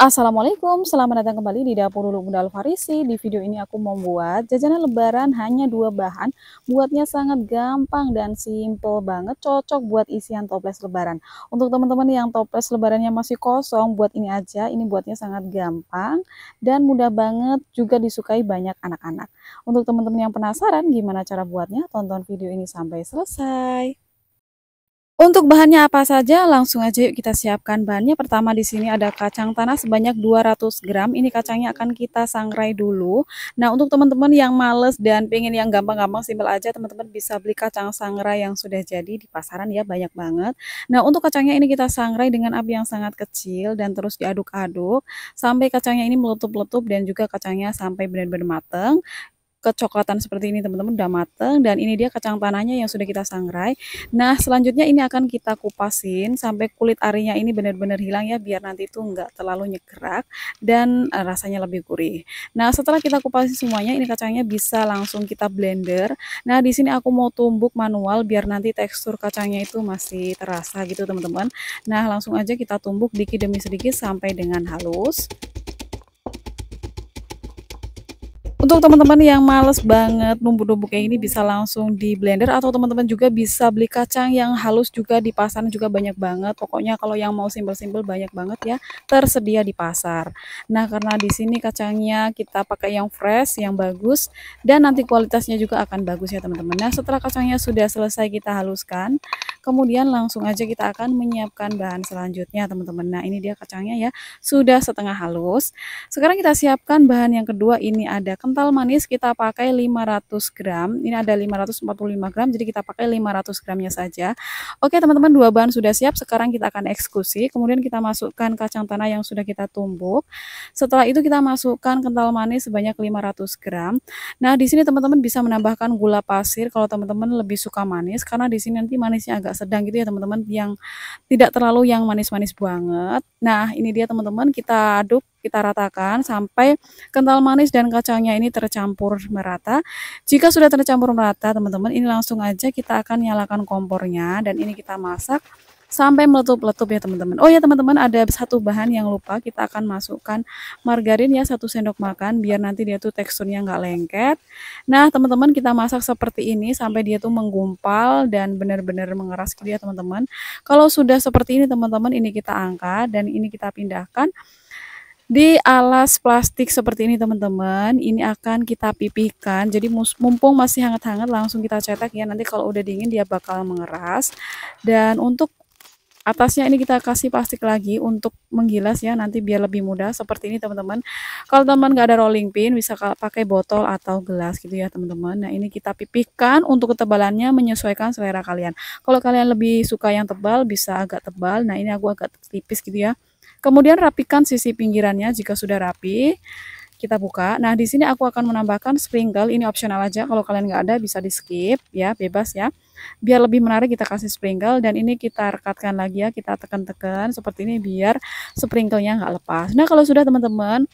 Assalamualaikum, selamat datang kembali di dapur Lulu Bunda Alfarisi. Di video ini aku membuat jajanan lebaran hanya dua bahan. Buatnya sangat gampang dan simple banget, cocok buat isian toples lebaran. Untuk teman-teman yang toples lebarannya masih kosong, buat ini aja. Ini buatnya sangat gampang dan mudah banget juga disukai banyak anak-anak. Untuk teman-teman yang penasaran gimana cara buatnya, tonton video ini sampai selesai. Untuk bahannya apa saja, langsung aja yuk kita siapkan bahannya. Pertama di sini ada kacang tanah sebanyak 200 gram. Ini kacangnya akan kita sangrai dulu. Nah, untuk teman-teman yang males dan pengen yang gampang-gampang simpel aja, teman-teman bisa beli kacang sangrai yang sudah jadi di pasaran ya, banyak banget. Nah, untuk kacangnya ini kita sangrai dengan api yang sangat kecil dan terus diaduk-aduk sampai kacangnya ini meletup-letup dan juga kacangnya sampai benar-benar mateng kecoklatan seperti ini teman-teman udah mateng dan ini dia kacang tanahnya yang sudah kita sangrai nah selanjutnya ini akan kita kupasin sampai kulit arinya ini benar-benar hilang ya biar nanti itu enggak terlalu nyegerak dan eh, rasanya lebih gurih nah setelah kita kupasin semuanya ini kacangnya bisa langsung kita blender nah di sini aku mau tumbuk manual biar nanti tekstur kacangnya itu masih terasa gitu teman-teman nah langsung aja kita tumbuk dikit demi sedikit sampai dengan halus Untuk teman-teman yang males banget numbu-numbu kayak ini bisa langsung di blender atau teman-teman juga bisa beli kacang yang halus juga di pasar juga banyak banget. Pokoknya kalau yang mau simpel-simpel banyak banget ya tersedia di pasar. Nah, karena di sini kacangnya kita pakai yang fresh, yang bagus dan nanti kualitasnya juga akan bagus ya teman-teman. Nah, setelah kacangnya sudah selesai kita haluskan, kemudian langsung aja kita akan menyiapkan bahan selanjutnya teman-teman nah ini dia kacangnya ya sudah setengah halus sekarang kita siapkan bahan yang kedua ini ada kental manis kita pakai 500 gram ini ada 545 gram jadi kita pakai 500 gramnya saja oke teman-teman dua bahan sudah siap sekarang kita akan eksekusi kemudian kita masukkan kacang tanah yang sudah kita tumbuk setelah itu kita masukkan kental manis sebanyak 500 gram nah di sini teman-teman bisa menambahkan gula pasir kalau teman-teman lebih suka manis karena di sini nanti manisnya agak agak sedang gitu ya teman-teman yang tidak terlalu yang manis-manis banget nah ini dia teman-teman kita aduk kita ratakan sampai kental manis dan kacangnya ini tercampur merata. Jika sudah tercampur merata, teman-teman, ini langsung aja kita akan nyalakan kompornya dan ini kita masak sampai meletup-letup ya teman-teman oh ya teman-teman ada satu bahan yang lupa kita akan masukkan margarin ya satu sendok makan biar nanti dia tuh teksturnya nggak lengket nah teman-teman kita masak seperti ini sampai dia tuh menggumpal dan benar-benar mengeras gitu ya teman-teman kalau sudah seperti ini teman-teman ini kita angkat dan ini kita pindahkan di alas plastik seperti ini teman-teman ini akan kita pipihkan jadi mumpung masih hangat-hangat langsung kita cetak ya nanti kalau udah dingin dia bakal mengeras dan untuk atasnya ini kita kasih plastik lagi untuk menggilas ya nanti biar lebih mudah seperti ini teman-teman kalau teman nggak ada rolling pin bisa pakai botol atau gelas gitu ya teman-teman nah ini kita pipihkan untuk ketebalannya menyesuaikan selera kalian kalau kalian lebih suka yang tebal bisa agak tebal nah ini aku agak tipis gitu ya kemudian rapikan sisi pinggirannya jika sudah rapi kita buka. Nah, di sini aku akan menambahkan sprinkle. Ini opsional aja. Kalau kalian nggak ada bisa di skip ya, bebas ya. Biar lebih menarik kita kasih sprinkle dan ini kita rekatkan lagi ya, kita tekan-tekan seperti ini biar sprinkle-nya nggak lepas. Nah, kalau sudah teman-teman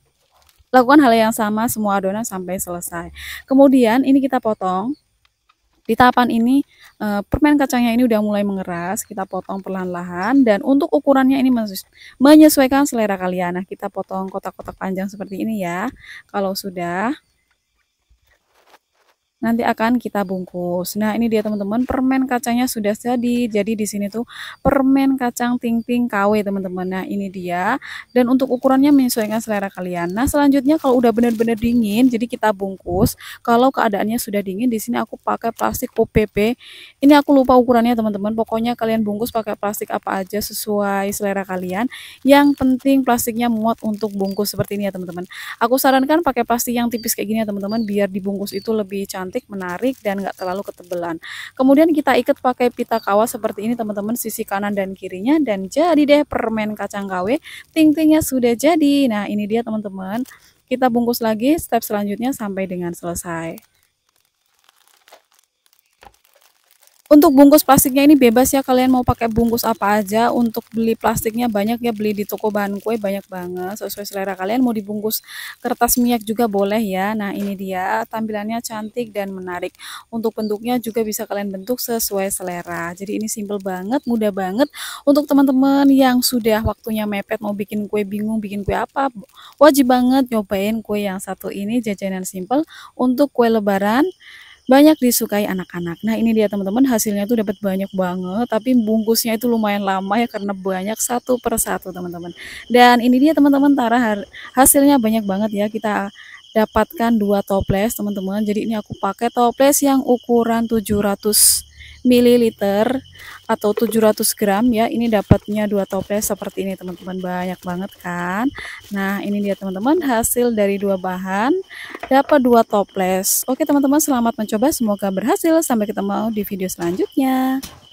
lakukan hal yang sama semua adonan sampai selesai. Kemudian ini kita potong. Di tahapan ini Eh, permen kacangnya ini udah mulai mengeras, kita potong perlahan-lahan dan untuk ukurannya ini menyesuaikan selera kalian. Nah, kita potong kotak-kotak panjang seperti ini ya. Kalau sudah nanti akan kita bungkus. Nah, ini dia teman-teman, permen kacangnya sudah jadi. Jadi di sini tuh permen kacang ting-ting KW, teman-teman. Nah, ini dia. Dan untuk ukurannya menyesuaikan selera kalian. Nah, selanjutnya kalau udah benar-benar dingin, jadi kita bungkus. Kalau keadaannya sudah dingin, di sini aku pakai plastik OPP. Ini aku lupa ukurannya, teman-teman. Pokoknya kalian bungkus pakai plastik apa aja sesuai selera kalian. Yang penting plastiknya muat untuk bungkus seperti ini ya, teman-teman. Aku sarankan pakai plastik yang tipis kayak gini ya, teman-teman, biar dibungkus itu lebih cantik cantik, menarik, dan nggak terlalu ketebelan. Kemudian kita ikat pakai pita kawas seperti ini teman-teman, sisi kanan dan kirinya. Dan jadi deh permen kacang kawe ting-tingnya sudah jadi. Nah ini dia teman-teman, kita bungkus lagi step selanjutnya sampai dengan selesai. Untuk bungkus plastiknya ini bebas ya kalian mau pakai bungkus apa aja. Untuk beli plastiknya banyak ya beli di toko bahan kue banyak banget sesuai selera kalian. Mau dibungkus kertas minyak juga boleh ya. Nah ini dia tampilannya cantik dan menarik. Untuk bentuknya juga bisa kalian bentuk sesuai selera. Jadi ini simple banget, mudah banget. Untuk teman-teman yang sudah waktunya mepet mau bikin kue bingung bikin kue apa, wajib banget nyobain kue yang satu ini jajanan simple untuk kue lebaran banyak disukai anak-anak. Nah ini dia teman-teman hasilnya tuh dapat banyak banget tapi bungkusnya itu lumayan lama ya karena banyak satu per satu teman-teman. Dan ini dia teman-teman Tara hasilnya banyak banget ya kita dapatkan dua toples teman-teman. Jadi ini aku pakai toples yang ukuran 700 ml atau 700 gram ya ini dapatnya dua toples seperti ini teman-teman banyak banget kan nah ini dia teman-teman hasil dari dua bahan dapat dua toples oke teman-teman selamat mencoba semoga berhasil sampai ketemu di video selanjutnya